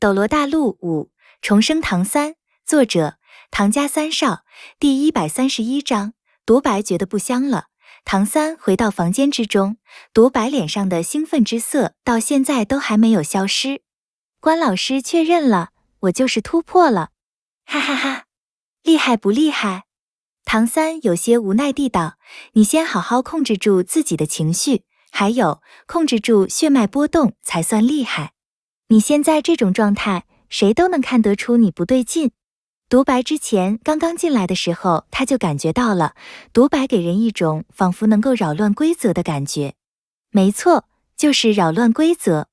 斗罗大陆五重生唐三，作者唐家三少，第一百三十一章独白觉得不香了。唐三回到房间之中，独白脸上的兴奋之色到现在都还没有消失。关老师确认了，我就是突破了，哈哈哈，厉害不厉害？唐三有些无奈地道：“你先好好控制住自己的情绪，还有控制住血脉波动才算厉害。”你现在这种状态，谁都能看得出你不对劲。独白之前刚刚进来的时候，他就感觉到了。独白给人一种仿佛能够扰乱规则的感觉。没错，就是扰乱规则。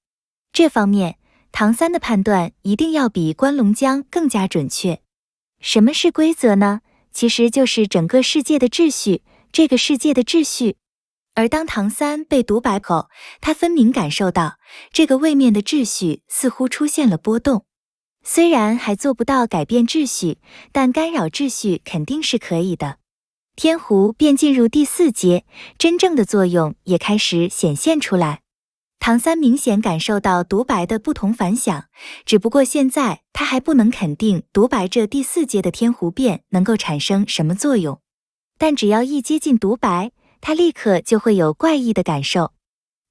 这方面，唐三的判断一定要比关龙江更加准确。什么是规则呢？其实就是整个世界的秩序，这个世界的秩序。而当唐三被独白后，他分明感受到这个位面的秩序似乎出现了波动。虽然还做不到改变秩序，但干扰秩序肯定是可以的。天狐便进入第四阶，真正的作用也开始显现出来。唐三明显感受到独白的不同凡响，只不过现在他还不能肯定独白这第四阶的天狐变能够产生什么作用。但只要一接近独白。他立刻就会有怪异的感受。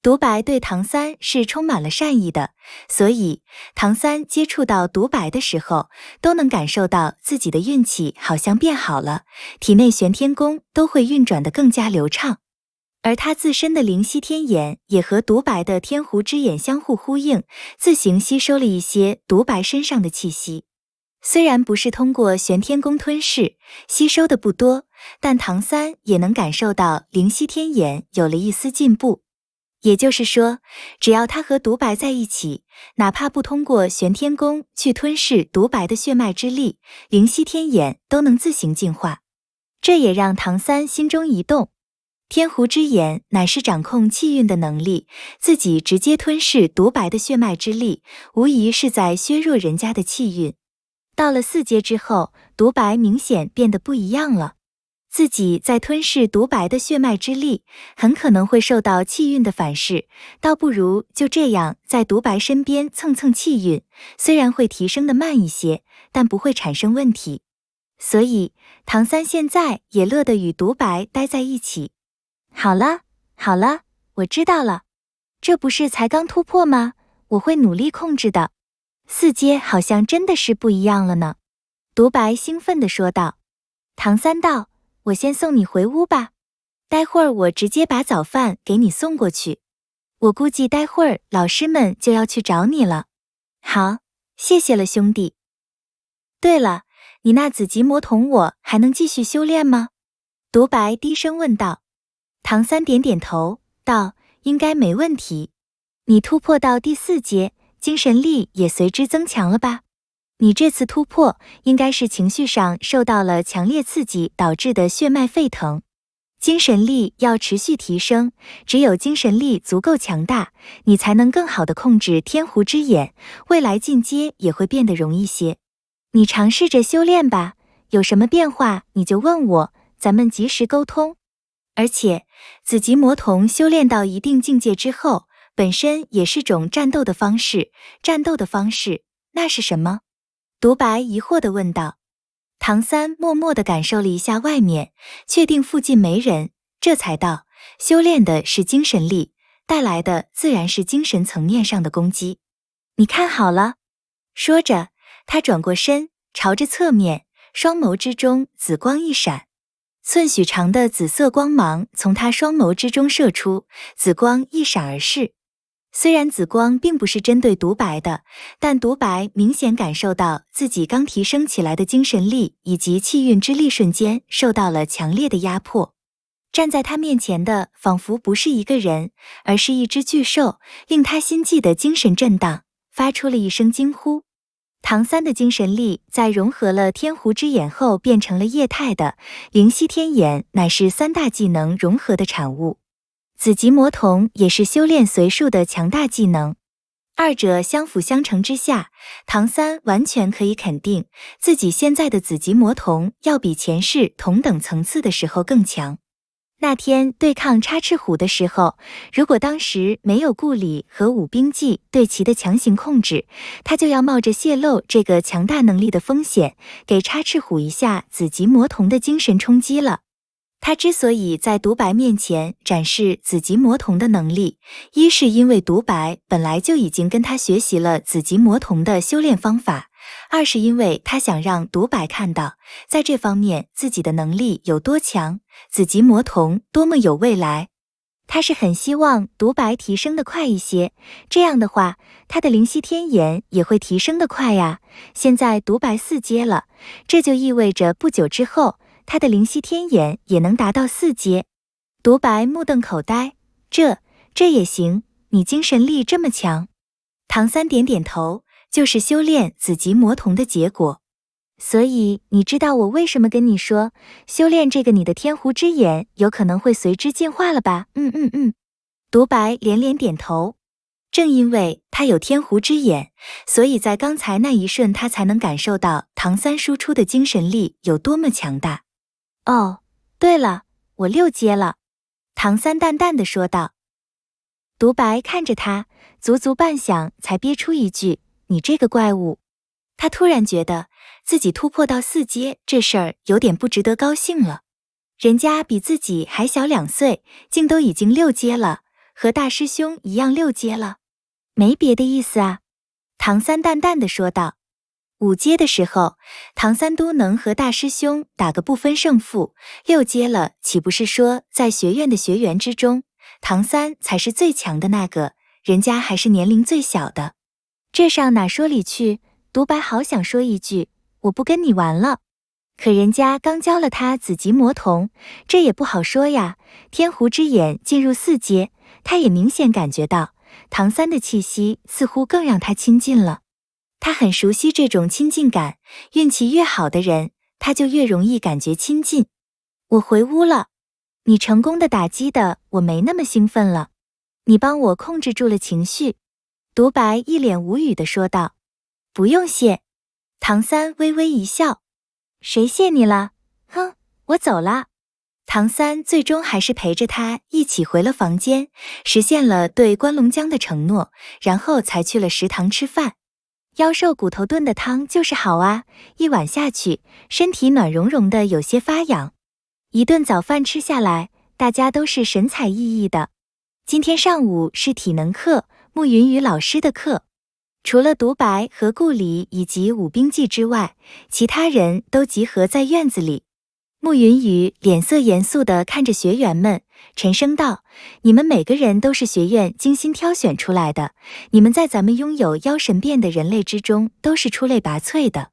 独白对唐三是充满了善意的，所以唐三接触到独白的时候，都能感受到自己的运气好像变好了，体内玄天功都会运转得更加流畅。而他自身的灵犀天眼也和独白的天狐之眼相互呼应，自行吸收了一些独白身上的气息，虽然不是通过玄天功吞噬，吸收的不多。但唐三也能感受到灵犀天眼有了一丝进步，也就是说，只要他和独白在一起，哪怕不通过玄天功去吞噬独白的血脉之力，灵犀天眼都能自行进化。这也让唐三心中一动，天狐之眼乃是掌控气运的能力，自己直接吞噬独白的血脉之力，无疑是在削弱人家的气运。到了四阶之后，独白明显变得不一样了。自己在吞噬独白的血脉之力，很可能会受到气运的反噬，倒不如就这样在独白身边蹭蹭气运，虽然会提升的慢一些，但不会产生问题。所以唐三现在也乐得与独白待在一起。好了好了，我知道了，这不是才刚突破吗？我会努力控制的。四阶好像真的是不一样了呢。独白兴奋地说道。唐三道。我先送你回屋吧，待会儿我直接把早饭给你送过去。我估计待会儿老师们就要去找你了。好，谢谢了，兄弟。对了，你那紫极魔童我还能继续修炼吗？独白低声问道。唐三点点头道：“应该没问题。你突破到第四阶，精神力也随之增强了吧？”你这次突破应该是情绪上受到了强烈刺激导致的血脉沸腾，精神力要持续提升，只有精神力足够强大，你才能更好的控制天狐之眼，未来进阶也会变得容易些。你尝试着修炼吧，有什么变化你就问我，咱们及时沟通。而且子极魔童修炼到一定境界之后，本身也是种战斗的方式，战斗的方式那是什么？独白疑惑的问道：“唐三默默的感受了一下外面，确定附近没人，这才道：修炼的是精神力，带来的自然是精神层面上的攻击。你看好了。”说着，他转过身，朝着侧面，双眸之中紫光一闪，寸许长的紫色光芒从他双眸之中射出，紫光一闪而逝。虽然紫光并不是针对独白的，但独白明显感受到自己刚提升起来的精神力以及气运之力瞬间受到了强烈的压迫。站在他面前的仿佛不是一个人，而是一只巨兽，令他心悸的精神震荡，发出了一声惊呼。唐三的精神力在融合了天狐之眼后变成了液态的灵犀天眼，乃是三大技能融合的产物。紫极魔瞳也是修炼随术的强大技能，二者相辅相成之下，唐三完全可以肯定自己现在的紫极魔瞳要比前世同等层次的时候更强。那天对抗插翅虎的时候，如果当时没有顾里和武冰纪对其的强行控制，他就要冒着泄露这个强大能力的风险，给插翅虎一下子级魔瞳的精神冲击了。他之所以在独白面前展示紫极魔童的能力，一是因为独白本来就已经跟他学习了紫极魔童的修炼方法，二是因为他想让独白看到，在这方面自己的能力有多强，紫极魔童多么有未来。他是很希望独白提升的快一些，这样的话，他的灵犀天眼也会提升的快呀。现在独白四阶了，这就意味着不久之后。他的灵犀天眼也能达到四阶，独白目瞪口呆，这这也行？你精神力这么强？唐三点点头，就是修炼紫极魔瞳的结果。所以你知道我为什么跟你说修炼这个，你的天狐之眼有可能会随之进化了吧？嗯嗯嗯，独白连连点头。正因为他有天狐之眼，所以在刚才那一瞬，他才能感受到唐三输出的精神力有多么强大。哦，对了，我六阶了。”唐三淡淡的说道。独白看着他，足足半晌才憋出一句：“你这个怪物！”他突然觉得自己突破到四阶这事儿有点不值得高兴了。人家比自己还小两岁，竟都已经六阶了，和大师兄一样六阶了，没别的意思啊。”唐三淡淡的说道。五阶的时候，唐三都能和大师兄打个不分胜负。六阶了，岂不是说在学院的学员之中，唐三才是最强的那个？人家还是年龄最小的，这上哪说理去？独白好想说一句，我不跟你玩了。可人家刚教了他紫极魔童，这也不好说呀。天狐之眼进入四阶，他也明显感觉到唐三的气息似乎更让他亲近了。他很熟悉这种亲近感，运气越好的人，他就越容易感觉亲近。我回屋了，你成功的打击的我没那么兴奋了，你帮我控制住了情绪。独白一脸无语的说道：“不用谢。”唐三微微一笑：“谁谢你了？哼，我走了。”唐三最终还是陪着他一起回了房间，实现了对关龙江的承诺，然后才去了食堂吃饭。妖兽骨头炖的汤就是好啊，一碗下去，身体暖融融的，有些发痒。一顿早饭吃下来，大家都是神采奕奕的。今天上午是体能课，慕云雨老师的课。除了独白和顾里以及武冰纪之外，其他人都集合在院子里。慕云雨脸色严肃地看着学员们，沉声道：“你们每个人都是学院精心挑选出来的，你们在咱们拥有妖神变的人类之中都是出类拔萃的。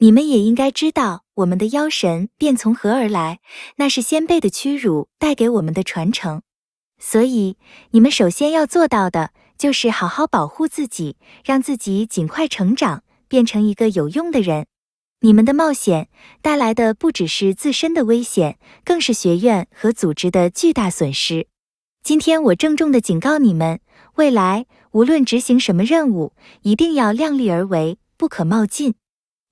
你们也应该知道，我们的妖神变从何而来，那是先辈的屈辱带给我们的传承。所以，你们首先要做到的就是好好保护自己，让自己尽快成长，变成一个有用的人。”你们的冒险带来的不只是自身的危险，更是学院和组织的巨大损失。今天我郑重地警告你们，未来无论执行什么任务，一定要量力而为，不可冒进，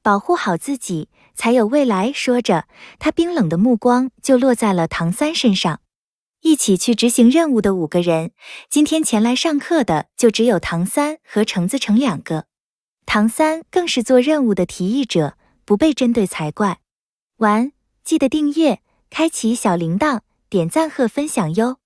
保护好自己才有未来。说着，他冰冷的目光就落在了唐三身上。一起去执行任务的五个人，今天前来上课的就只有唐三和橙子橙两个，唐三更是做任务的提议者。不被针对才怪！完，记得订阅、开启小铃铛、点赞和分享哟。